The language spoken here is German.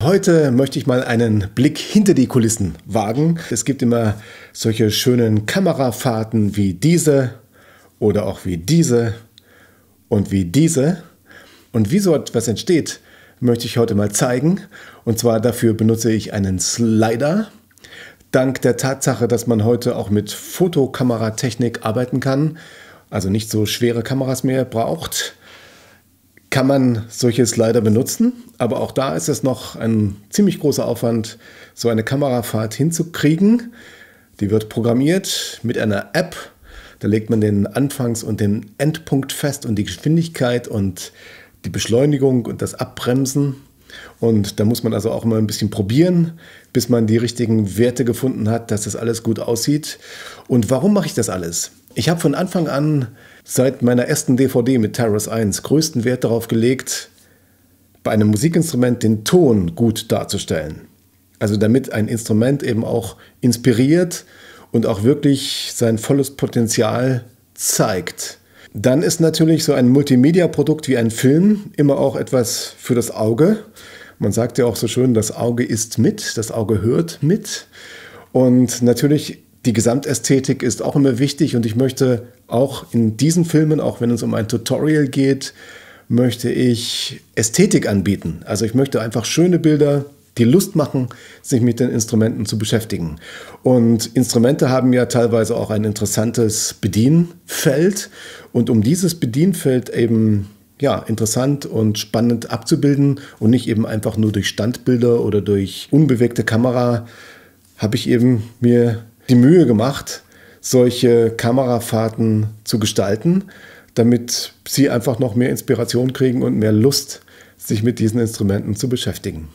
Heute möchte ich mal einen Blick hinter die Kulissen wagen. Es gibt immer solche schönen Kamerafahrten wie diese oder auch wie diese und wie diese. Und wie so etwas entsteht, möchte ich heute mal zeigen. Und zwar dafür benutze ich einen Slider. Dank der Tatsache, dass man heute auch mit Fotokameratechnik arbeiten kann, also nicht so schwere Kameras mehr braucht, kann man solche Slider benutzen, aber auch da ist es noch ein ziemlich großer Aufwand, so eine Kamerafahrt hinzukriegen. Die wird programmiert mit einer App. Da legt man den Anfangs- und den Endpunkt fest und die Geschwindigkeit und die Beschleunigung und das Abbremsen. Und da muss man also auch mal ein bisschen probieren, bis man die richtigen Werte gefunden hat, dass das alles gut aussieht. Und warum mache ich das alles? Ich habe von Anfang an seit meiner ersten DVD mit Terrace 1 größten Wert darauf gelegt, bei einem Musikinstrument den Ton gut darzustellen. Also damit ein Instrument eben auch inspiriert und auch wirklich sein volles Potenzial zeigt. Dann ist natürlich so ein Multimedia-Produkt wie ein Film immer auch etwas für das Auge. Man sagt ja auch so schön, das Auge ist mit, das Auge hört mit. Und natürlich die Gesamtästhetik ist auch immer wichtig und ich möchte auch in diesen Filmen, auch wenn es um ein Tutorial geht, möchte ich Ästhetik anbieten. Also ich möchte einfach schöne Bilder, die Lust machen, sich mit den Instrumenten zu beschäftigen. Und Instrumente haben ja teilweise auch ein interessantes Bedienfeld. Und um dieses Bedienfeld eben ja, interessant und spannend abzubilden und nicht eben einfach nur durch Standbilder oder durch unbewegte Kamera habe ich eben mir die Mühe gemacht, solche Kamerafahrten zu gestalten, damit sie einfach noch mehr Inspiration kriegen und mehr Lust, sich mit diesen Instrumenten zu beschäftigen.